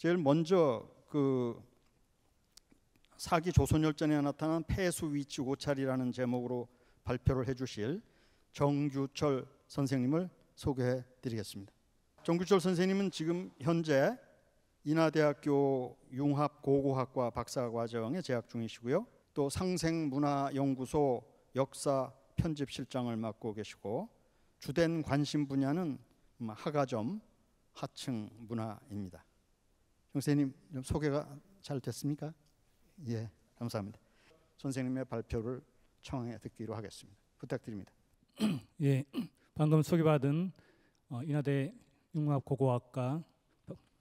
제일 먼저 그 사기 조선열전에 나타난 폐수 위치 고찰이라는 제목으로 발표를 해주실 정규철 선생님을 소개해 드리겠습니다. 정규철 선생님은 지금 현재 인하대학교 융합고고학과 박사과정에 재학 중이시고요. 또 상생문화연구소 역사 편집실장을 맡고 계시고 주된 관심 분야는 음, 하가점 하층 문화입니다. 선생님좀 소개가 잘 됐습니까? 예, 감사합니다. 선생님의 발표를 청해 듣기로 하겠습니다. 부탁드립니다. 예, 방금 소개받은 어, 인하대 융합고고학과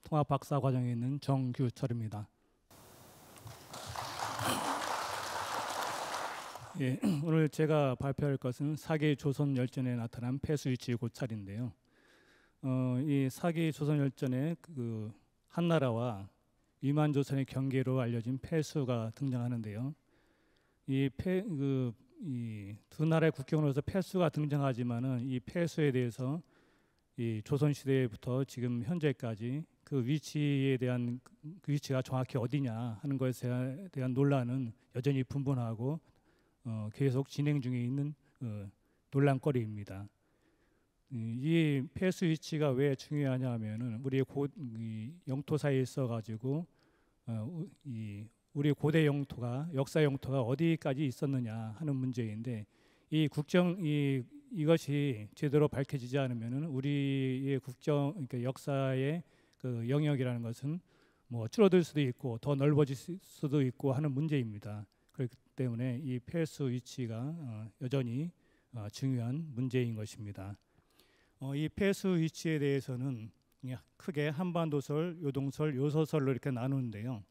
통합박사 과정에 있는 정규철입니다. 예, 오늘 제가 발표할 것은 사계 조선 열전에 나타난 폐수위치 고찰인데요. 어, 이 사계 조선 열전의 그 한나라와 위만조선의 경계로 알려진 폐수가 등장하는데요. 이 폐, 그, 이두 나라의 국경으로서 폐수가 등장하지만은 이 폐수에 대해서 이 조선 시대부터 지금 현재까지 그 위치에 대한 그 위치가 정확히 어디냐 하는 것에 대한 논란은 여전히 분분하고 어, 계속 진행 중에 있는 어, 논란거리입니다. 이폐스 위치가 왜 중요하냐 하면은 우리 고, 영토 사이에 있어 가지고 어, 우리 고대 영토가 역사 영토가 어디까지 있었느냐 하는 문제인데 이 국정 이 이것이 제대로 밝혀지지 않으면은 우리의 국정 그러니까 역사의 그 영역이라는 것은 뭐 줄어들 수도 있고 더 넓어질 수도 있고 하는 문제입니다. 그렇기 때문에 이 폐수 위치가 어, 여전히 어, 중요한 문제인 것입니다. 어, 이 폐수 위치에 대해서는 예, 크게 한반도설, 요동설, 요서설로 이렇게 나누는데요.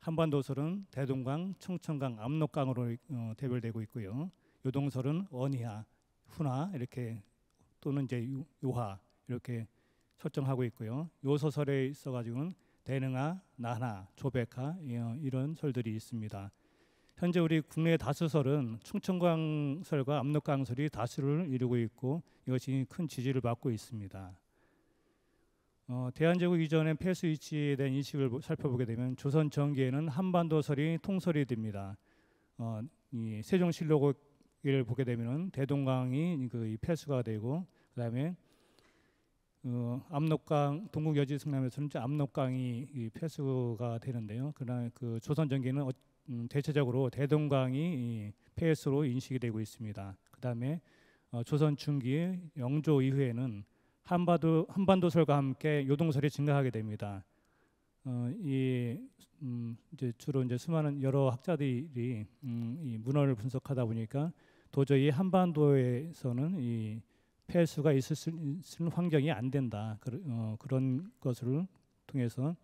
한반도설은 대동강, 청천강, 압록강으로 어, 대별되고 있고요. 요동설은 언이하, 훈하 이렇게 또는 이제 요하 이렇게 설정하고 있고요. 요서설에 있어 가지고는 대능하, 나하, 조백하 예, 이런 설들이 있습니다. 현재 우리 국내 다수설은 충청강설과 압록강설이 다수를 이루고 있고 이것이 큰 지지를 받고 있습니다. 어, 대한제국 이전의 폐수위치에 대한 인식을 살펴보게 되면 조선 전기에는 한반도설이 통설이 됩니다. 어, 이 세종실록을 보게 되면 대동강이 그 폐수가 되고 그다음에 어, 압록강 동국여지 승남에서는 압록강이 폐수가 되는데요. 그다음그 조선 전기는 어, 음, 대체적으로 대동강이 폐해수로 인식이 되고 있습니다. 그다음에 어, 조선 중기 영조 이후에는 한반도 한반도설과 함께 요동설이 증가하게 됩니다. 어, 이 음, 이제 주로 이제 수많은 여러 학자들이 음, 이 문헌을 분석하다 보니까 도저히 한반도에서는 이 폐수가 있을 수 있는 환경이 안 된다. 그, 어, 그런 것을 통해서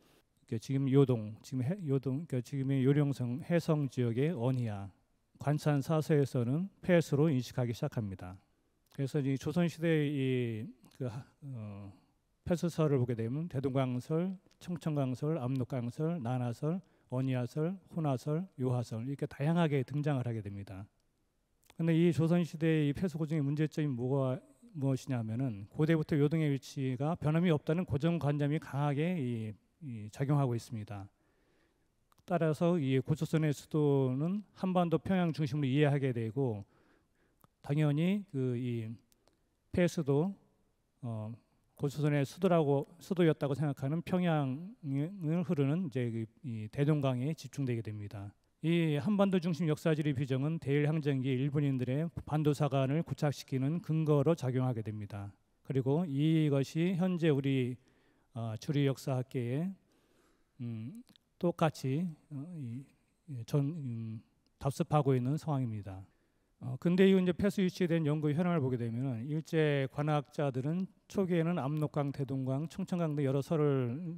그 지금 요동, 지금 해, 요동, 그 지금의 요령성 해성 지역의 언이야 관찬 사서에서는 폐수로 인식하기 시작합니다. 그래서 이 조선 시대의 그 어, 폐수설을 보게 되면 대동강설, 청천강설, 압록강설, 나나설, 언이하설, 혼화설, 요하설 이렇게 다양하게 등장을 하게 됩니다. 근데 이 조선 시대의 폐수 고증의 문제점이 뭐가 무엇이냐면은 고대부터 요동의 위치가 변함이 없다는 고정관념이 강하게 이 작용하고 있습니다. 따라서 이 고조선의 수도는 한반도 평양 중심으로 이해하게 되고 당연히 그이 폐수도 어 고조선의 수도라고 수도였다고 생각하는 평양을 흐르는 이제 그 대동강에 집중되게 됩니다. 이 한반도 중심 역사지리 규정은 대일 항쟁기 일본인들의 반도사관을 고착시키는 근거로 작용하게 됩니다. 그리고 이것이 현재 우리 아, 주류 역사학계에 음, 똑같이 어, 전 음, 답습하고 있는 상황입니다. 어, 근대 이후 이제 폐수 유치된 연구 현황을 보게 되면 일제 관학자들은 초기에는 압록강, 대동강, 청천강 등 여러 설을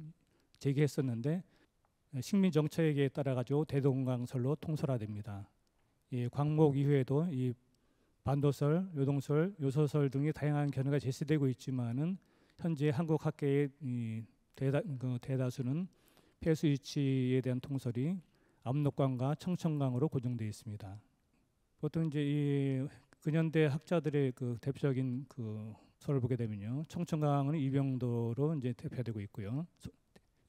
제기했었는데 식민 정책에 따라 가지고 대동강설로 통설화됩니다. 이 광목 이후에도 이 반도설, 요동설, 요소설 등의 다양한 견해가 제시되고 있지만은 현재 한국 학계의 대다, 그 대다수는 폐수 위치에 대한 통설이 압록강과 청천강으로 고정되어 있습니다. 보통 이제 이 근현대 학자들의 그 대표적인 그 설을 보게 되면요, 청천강은 이병도로 이제 대표되고 있고요,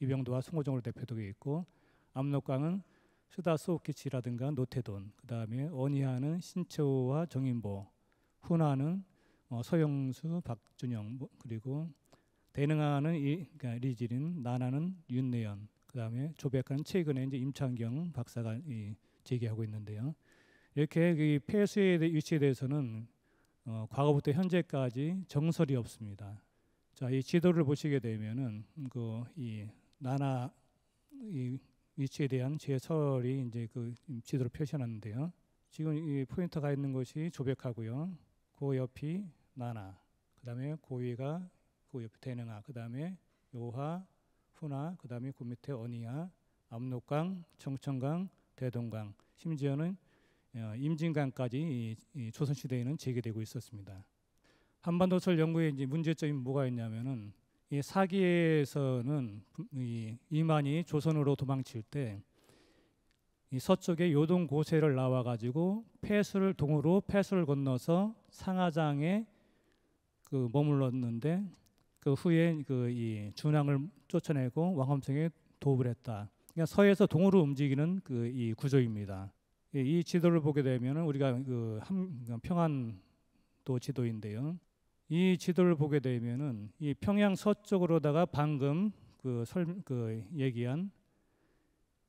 이병도와 송호정으로 대표되고 있고, 압록강은 스다스키치라든가 노태돈, 그 다음에 언이하는 신채호와 정인보, 훈화는 어, 서영수, 박준영 뭐, 그리고 대능하는 이, 그러니까 리질인 나나는 윤내연, 그다음에 조백한 최근에 이제 임창경 박사가 이, 제기하고 있는데요. 이렇게 이 그 폐수의 위치에 대해서는 어, 과거부터 현재까지 정설이 없습니다. 자, 이 지도를 보시게 되면은 그 이 나나 이 위치에 대한 제설이 이제 그 지도로 표시하는데요. 지금 이 포인터가 있는 것이 조백하고요. 그 옆이 나나, 그다음에 고위가 그그 옆에 대능아, 그 다음에 요하, 후나, 그 다음에 그 밑에 언이야, 압록강, 청천강, 대동강, 심지어는 어, 임진강까지 조선시대에는 재개되고 있었습니다. 한반도 철 연구의 이제 문제점이 뭐가 있냐면은 이 사기에서는 이 이만이 조선으로 도망칠 때이 서쪽의 요동 고세를 나와 가지고 폐수를 동으로 폐수를 건너서 상하장에 그 머물렀는데 그 후에 그 이 준왕을 쫓아내고 왕엄성에 도읍을 했다. 그러니까 서에서 동으로 움직이는 그 이 구조입니다. 예, 이 지도를 보게 되면 우리가 그 함, 그 평안도 지도인데요. 이 지도를 보게 되면은 이 평양 서쪽으로다가 방금 그, 설, 그 얘기한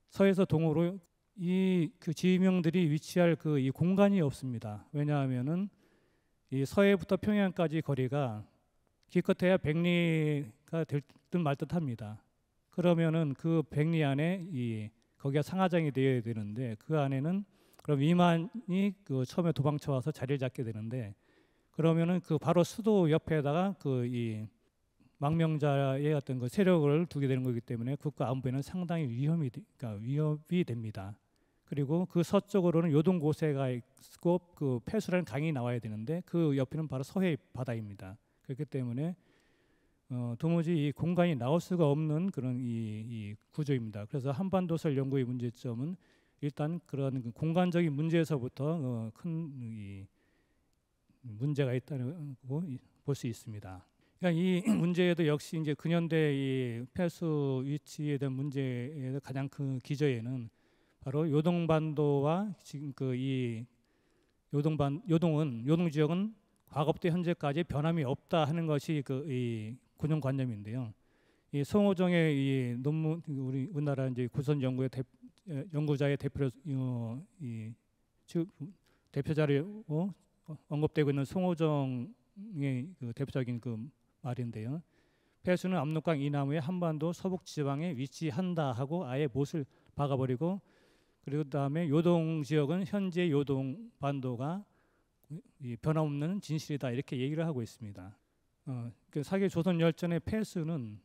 서에서 동으로 이 그 지명들이 위치할 그 이 공간이 없습니다. 왜냐하면은 이 서해부터 평양까지 거리가 기껏해야 백리가 될 듯 말 듯합니다. 그러면은 그 백리 안에 이 거기가 상하장이 되어야 되는데 그 안에는 그럼 위만이 그 처음에 도망쳐 와서 자리를 잡게 되는데 그러면은 그 바로 수도 옆에다가 그 이 망명자의 어떤 그 세력을 두게 되는 거기 때문에 국가 안보에는 상당히 위험이 그러니까 위협이 됩니다. 그리고 그 서쪽으로는 요동고세가 있고 그 폐수라는 강이 나와야 되는데 그 옆에는 바로 서해 바다입니다. 그렇기 때문에 어, 도무지 이 공간이 나올 수가 없는 그런 이, 이 구조입니다. 그래서 한반도설 연구의 문제점은 일단 그런 그 공간적인 문제에서부터 어, 큰 문제가 있다고 볼수 있습니다. 그러니까 이 문제에도 역시 이제 근현대 이 폐수 위치에 대한 문제의 가장 큰 기저에는 바로 요동반도와 지금 그 이 요동반 요동은 요동 지역은 과거부터 현재까지 변함이 없다 하는 것이 그이 군용 관념인데요이 송호정의 이 논문 우리 우리나라 이제 구선 연구의 대, 연구자의 대표 어, 이 대표자로 어, 언급되고 있는 송호정의 그 대표적인 그 말인데요. 폐수는 압록강 이남의 한반도 서북 지방에 위치한다 하고 아예 못을 박아버리고 그리고 그다음에 요동 지역은 현재 요동 반도가 변함없는 진실이다 이렇게 얘기를 하고 있습니다. 어, 그 사계 조선 열전의 폐수는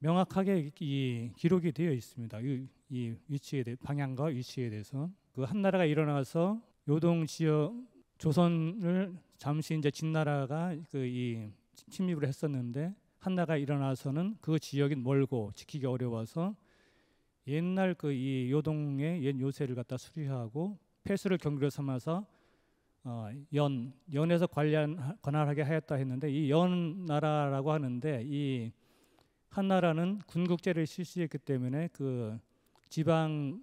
명확하게 이 기록이 되어 있습니다. 이, 이 위치에 대 방향과 위치에 대해서 그 한나라가 일어나서 요동 지역 조선을 잠시 이제 진나라가 그이 침입을 했었는데 한나가 일어나서는 그 지역이 멀고 지키기 어려워서 옛날 그 이 요동의 옛 요새를 갖다 수리하고 폐수를 경비로 삼아서 어, 연 연에서 관련 관할하게 하였다 했는데 이연 나라라고 하는데 이 한나라는 군국제를 실시했기 때문에 그 지방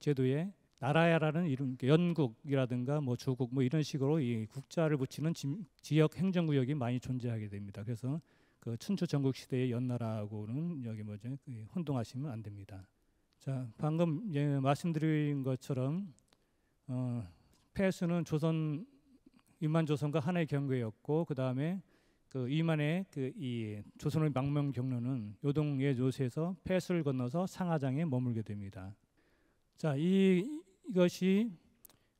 제도에 나라야라는 이름 그러니까 연국이라든가 뭐 조국 뭐 이런 식으로 이 국자를 붙이는 지, 역 행정구역이 많이 존재하게 됩니다. 그래서 그 춘추 전국 시대의 연나라하고는 여기 뭐죠 그 혼동하시면 안 됩니다. 자 방금 예, 말씀드린 것처럼 어, 폐수는 조선 임만조선과 하나의 경계였고 그 다음에 그 이만의 그 이 조선의 망명 경로는 요동의 요새에서 폐수를 건너서 상하장에 머물게 됩니다. 자, 이, 이것이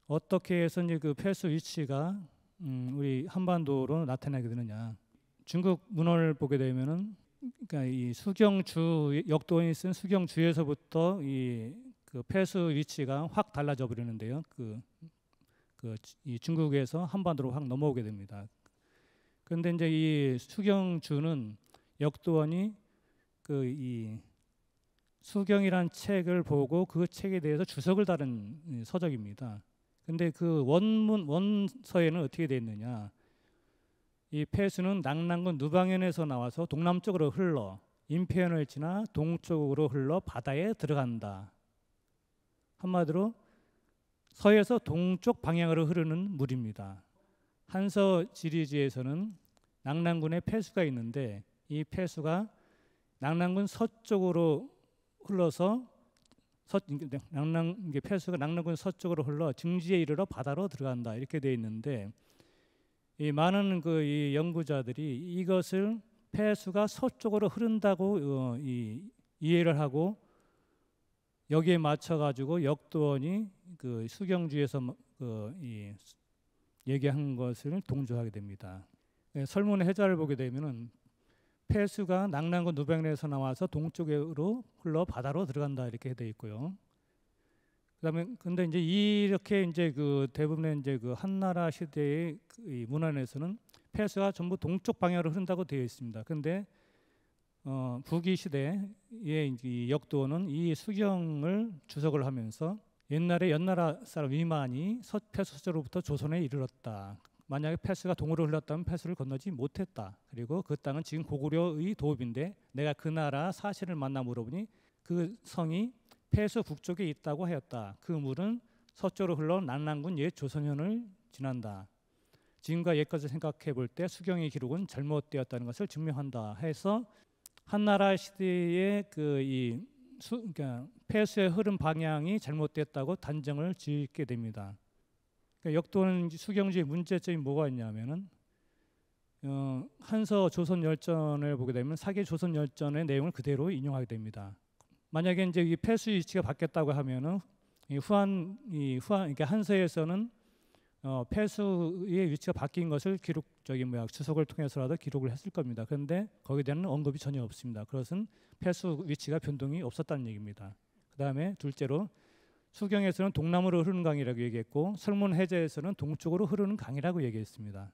어떻게 해서 이제 그 폐수 위치가 음, 우리 한반도로 나타나게 되느냐. 중국 문헌을 보게 되면은 그러니까 이 수경주 역도인이 쓴 수경주에서부터 이그 폐수 위치가 확 달라져 버리는데요. 그 그이 중국에서 한반도로 확 넘어오게 됩니다. 그런데 이제 이 수경주는 역도원이 그 이 수경이란 책을 보고 그 책에 대해서 주석을 다룬 서적입니다. 근데 그 원문 원서에는 어떻게 되어 있느냐? 이 폐수는 낙랑군 누방현에서 나와서 동남쪽으로 흘러 임표을 지나 동쪽으로 흘러 바다에 들어간다. 한마디로 서에서 동쪽 방향으로 흐르는 물입니다. 한서 지리지에서는 낙랑군의 폐수가 있는데 이 폐수가 낙랑군 서쪽으로 흘러서 서 낙랑 폐수가 낙랑군 서쪽으로 흘러 증지에 이르러 바다로 들어간다 이렇게 돼 있는데 이 많은 그이 연구자들이 이것을 폐수가 서쪽으로 흐른다고 어, 이, 이해를 하고 여기에 맞춰 가지고 역도원이 그 수경주에서 뭐, 그이 얘기한 것을 동조하게 됩니다. 네, 설문의 해자를 보게 되면은 폐수가 낙랑과 누백내에서 나와서 동쪽으로 흘러 바다로 들어간다 이렇게 되어 있고요. 그다음에 근데 이제 이렇게 이제 그 대부분의 이제 그 한나라 시대의 그 문안에서는 폐수가 전부 동쪽 방향으로 흐른다고 되어 있습니다. 근데 어, 부기 시대의 역도는 이 수경을 주석을 하면서 옛날에 연나라 사람 위만이 서패수저로부터 조선에 이르렀다. 만약에 패수가 동으로 흘렀다면 패수를 건너지 못했다. 그리고 그 땅은 지금 고구려의 도읍인데 내가 그 나라 사실을 만나 물어보니 그 성이 패수 북쪽에 있다고 하였다. 그 물은 서쪽으로 흘러 난랑군 옛 조선현을 지난다. 지금과 옛까지 생각해 볼 때 수경의 기록은 잘못되었다는 것을 증명한다 해서 한나라 시대의 그이 그러니까 폐쇄 흐름 방향이 잘못됐다고 단정을 짓게 됩니다. 그러니까 역도는 수경주의 문제점이 뭐가 있냐면은 어, 한서 조선 열전을 보게 되면 사계 조선 열전의 내용을 그대로 인용하게 됩니다. 만약에 이제 이 폐수 위치가 바뀌었다고 하면은 이 후한 이 후한 그러니까 한서에서는 어, 폐수의 위치가 바뀐 것을 기록적인 뭐야 추석을 통해서라도 기록을 했을 겁니다. 그런데 거기에 대한 언급이 전혀 없습니다. 그것은 폐수 위치가 변동이 없었다는 얘기입니다. 그다음에 둘째로 수경에서는 동남으로 흐르는 강이라고 얘기했고 설문해제에서는 동쪽으로 흐르는 강이라고 얘기했습니다.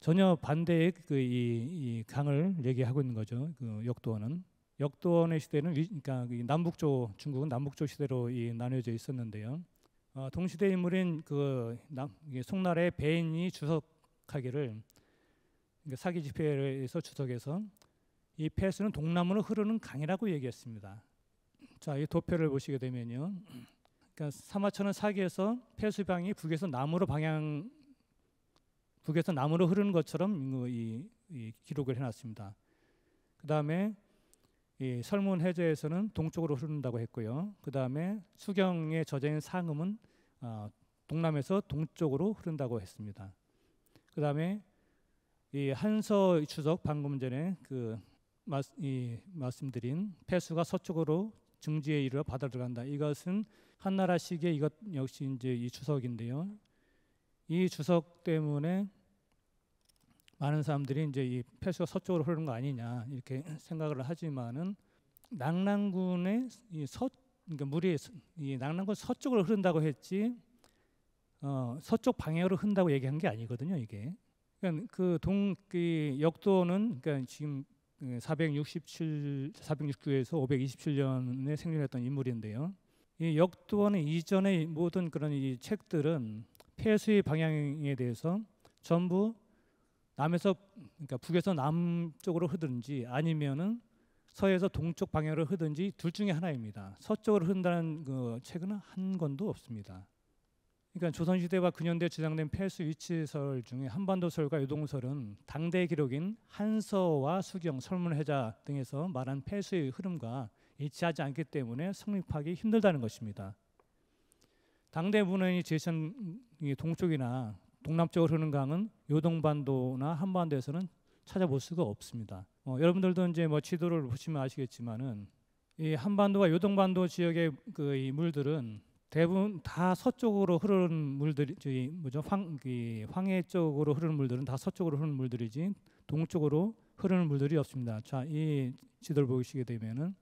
전혀 반대의 그 이, 이 강을 얘기하고 있는 거죠. 그 역도원은 역도원의 시대는 위, 그러니까 남북조 중국은 남북조 시대로 이 나뉘어져 있었는데요. 어, 동시대 인물인 그 송나라의 배인이 주석하기를 그러니까 사기 집회에서 주석에서 이 폐수는 동남으로 흐르는 강이라고 얘기했습니다. 자, 이 도표를 보시게 되면요. 그러니까 사마천은 사기에서 폐수방이 북에서 남으로 방향 북에서 남으로 흐르는 것처럼 그 이, 이 기록을 해놨습니다. 그 다음에 이 설문해제에서는 동쪽으로 흐른다고 했고요. 그 다음에 수경의 저자인 상음은 어, 동남에서 동쪽으로 흐른다고 했습니다. 그 다음에 이 한서 추석 방금 전에 그 마, 이 말씀드린 폐수가 서쪽으로 증지에 이르러 바다로 들어간다. 이것은 한나라식의 이것 역시 이제 이 추석인데요. 이추석 때문에 많은 사람들이 이제 이 폐수가 서쪽으로 흐르는 거 아니냐 이렇게 생각을 하지만은 낙랑군의 이 서, 그러니까 물이 이 낙랑군 서쪽으로 흐른다고 했지 어, 서쪽 방향으로 흐른다고 얘기한 게 아니거든요 이게. 그러니까 그동 그 역도는 그러니까 지금 467, 469에서 527년에 생존했던 인물인데요. 이역도는 이전의 모든 그런 이 책들은 폐수의 방향에 대해서 전부 남에서 그러니까 북에서 남쪽으로 흐든지 아니면은 서에서 동쪽 방향으로 흐든지 둘 중에 하나입니다. 서쪽으로 흐른다는 그 책은 한 권도 없습니다. 그러니까 조선시대와 근현대에 지장된 폐수 위치설 중에 한반도설과 요동설은 당대 기록인 한서와 수경, 설문해자 등에서 말한 폐수의 흐름과 일치하지 않기 때문에 성립하기 힘들다는 것입니다. 당대 문헌이 제시한 동쪽이나 동남쪽으로 흐르는 강은 요동반도나 한반도에서는 찾아볼 수가 없습니다. 어, 여러분들도 이제 뭐 지도를 보시면 아시겠지만은 이 한반도와 요동반도 지역의 그 물들은 대부분 다 서쪽으로 흐르는 물들이 저기 뭐죠 황, 이 황해 쪽으로 흐르는 물들은 다 서쪽으로 흐르는 물들이지 동쪽으로 흐르는 물들이 없습니다. 자, 이 지도를 보시게 되면은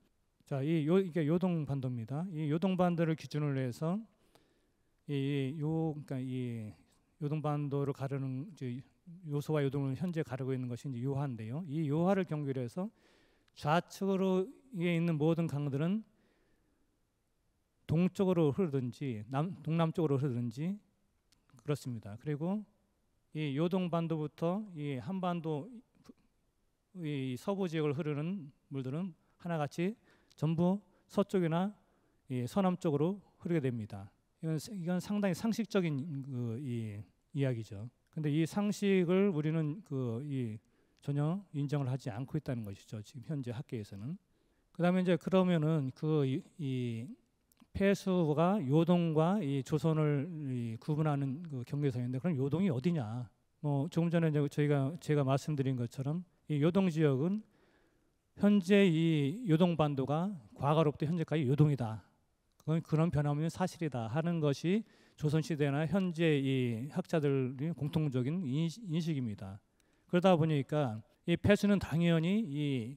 자, 이 이게 요동반도입니다. 이 요동반도를 기준으로 해서 이 요 그러니까 이 요동반도를 가르는 이제 요소와 요동을 현재 가르고 있는 것이 이제 요하인데요. 이 요하를 경계로 해서 좌측으로 있는 모든 강들은 동쪽으로 흐르든지 남, 동남쪽으로 흐르든지 그렇습니다. 그리고 이 요동반도부터 이 한반도 이 서부 지역을 흐르는 물들은 하나같이 전부 서쪽이나 이 서남쪽으로 흐르게 됩니다. 이건, 이건 상당히 상식적인 그이 이야기죠. 근데 이 상식을 우리는 그이 전혀 인정을 하지 않고 있다는 것이죠. 지금 현재 학계에서는. 그다음에 이제 그러면은 그 이 폐수가 요동과 이 조선을 이 구분하는 그 경계선인데 그럼 요동이 어디냐? 뭐 조금 전에 저희가 제가 말씀드린 것처럼 이 요동 지역은 현재 이 요동 반도가 과거로부터 현재까지 요동이다. 그건 그런 변함은 사실이다 하는 것이 조선 시대나 현재 이 학자들의 공통적인 인식입니다. 그러다 보니까 이 폐수는 당연히 이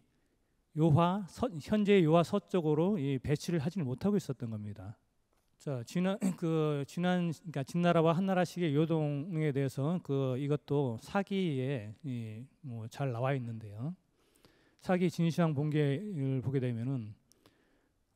요화 서, 현재 요화 서쪽으로 이 배치를 하지 못하고 있었던 겁니다. 자 지난 그 지난 그러니까 진나라와 한나라식의 요동에 대해서 그 이것도 사기에 뭐잘 나와 있는데요. 사기 진시황 본계를 보게 되면은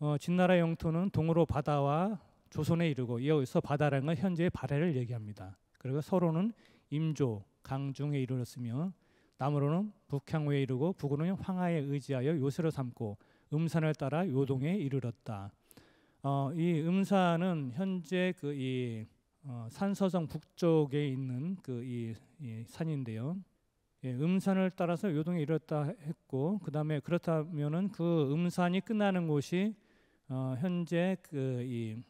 어, 진나라 영토는 동으로 바다와 조선에 이르고 이어서 바다라는 건 현재의 발해를 얘기합니다. 그리고 서로는 임조, 강중에 이르렀으며 남으로는 북향후에 이르고 북으로는 황하에 의지하여 요새로 삼고 음산을 따라 요동에 이르렀다. 어, 이 음산은 현재 그이 어, 산서성 북쪽에 있는 그이 이 산인데요. 예, 음산을 따라서 요동에 이르렀다 했고 그다음에 그렇다면은 그 음산이 끝나는 곳이 어, 현재 그 이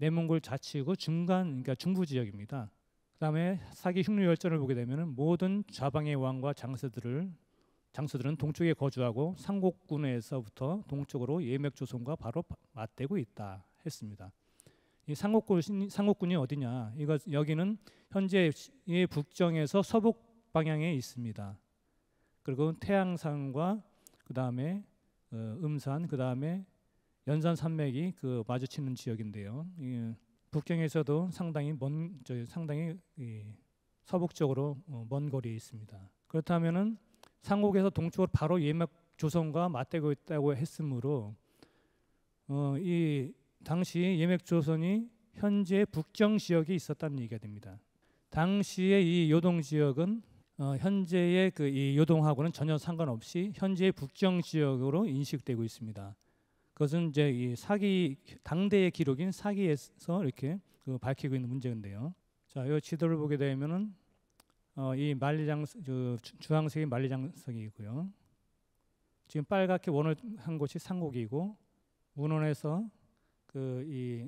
내몽골 자치구 중간 그러니까 중부 지역입니다. 그다음에 사기 흉류 열전을 보게 되면은 모든 좌방의 왕과 장수들을 장수들은 동쪽에 거주하고 상곡군에서부터 동쪽으로 예맥 조선과 바로 맞대고 있다 했습니다. 이 상곡군 상곡군이 어디냐? 이거 여기는 현재의 북정에서 서북 방향에 있습니다. 그리고 태양산과 그다음에 어, 음산 그다음에 연산 산맥이 그 마주치는 지역인데요. 예, 북경에서도 상당히 먼, 저 상당히 예, 서북쪽으로 어, 먼 거리에 있습니다. 그렇다면은 상옥에서 동쪽으로 바로 예맥 조선과 맞대고 있다고 했으므로 어, 이 당시 예맥 조선이 현재 북경 지역에 있었다는 얘기가 됩니다. 당시의 이 요동 지역은 어, 현재의 그 이 요동하고는 전혀 상관없이 현재의 북경 지역으로 인식되고 있습니다. 그것은 이제 이 사기 당대의 기록인 사기에서 이렇게 그 밝히고 있는 문제인데요. 자, 이 지도를 보게 되면은 어, 이 만리장 그 주황색이 만리장성이고요. 지금 빨갛게 원을 한 곳이 상곡이고 운원에서그이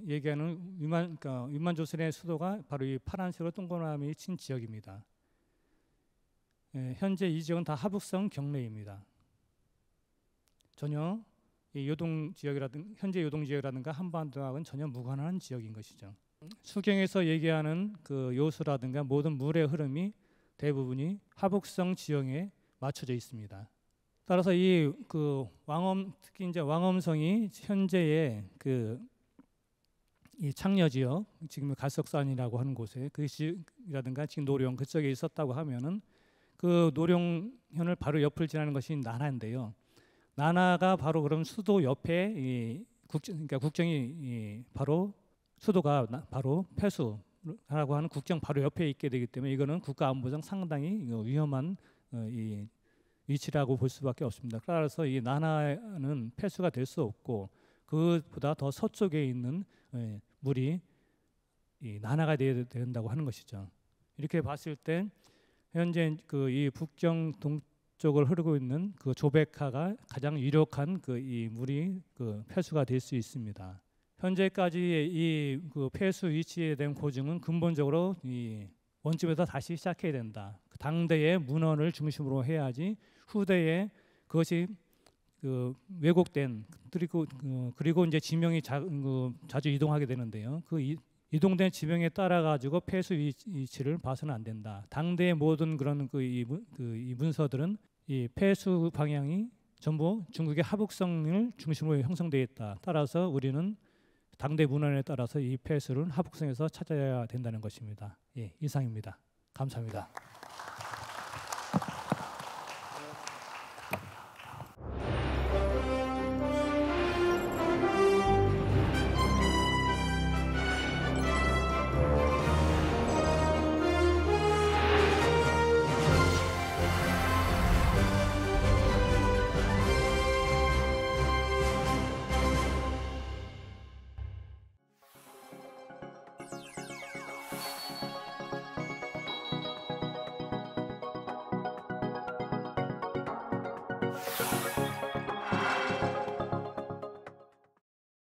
얘기하는 위만 그러니까 위만 조선의 수도가 바로 이 파란색으로 동그라미 친 지역입니다. 예, 현재 이 지역은 다 하북성 경내입니다. 전혀 이 요동 지역이라든 현재 요동 지역이라든가 한반도하고는 전혀 무관한 지역인 것이죠. 수경에서 얘기하는 그 요수라든가 모든 물의 흐름이 대부분이 하북성 지형에 맞춰져 있습니다. 따라서 이그 왕엄 특히 이제 왕엄성이 현재의 그이 창녀 지역 지금 갈석산이라고 하는 곳에 그 지라든가 지금 노령 그쪽에 있었다고 하면은 그 노령현을 바로 옆을 지나는 것이 나라인데요. 나나가 바로 그럼 수도 옆에 이 국정 그러니까 국정이 이 바로 수도가 나, 바로 폐수라고 하는 국정 바로 옆에 있게 되기 때문에 이거는 국가안보상 상당히 위험한 어, 이 위치라고 볼 수밖에 없습니다. 따라서 이 나나는 폐수가 될 수 없고 그보다 더 서쪽에 있는 예, 물이 이 나나가 되어야 된다고 하는 것이죠. 이렇게 봤을 때 현재 그 이 북정 동 쪽을 흐르고 있는 그 조백하가 가장 유력한 그 이 물이 그 폐수가 될 수 있습니다. 현재까지이그 폐수 위치에 대한 고증은 근본적으로 이 원점에서 다시 시작해야 된다. 그 당대의 문헌을 중심으로 해야지 후대에 그것이 그 왜곡된 그리고 어, 그리고 이제 지명이 자, 그 자주 이동하게 되는데요. 그 이, 이동된 지명에 따라 가지고 폐수 위치를 봐서는 안 된다. 당대의 모든 그런 그, 이, 그 문서들은 이 폐수 방향이 전부 중국의 하북성을 중심으로 형성되어 있다. 따라서 우리는 당대 문헌에 따라서 이 폐수를 하북성에서 찾아야 된다는 것입니다. 예, 이상입니다. 감사합니다.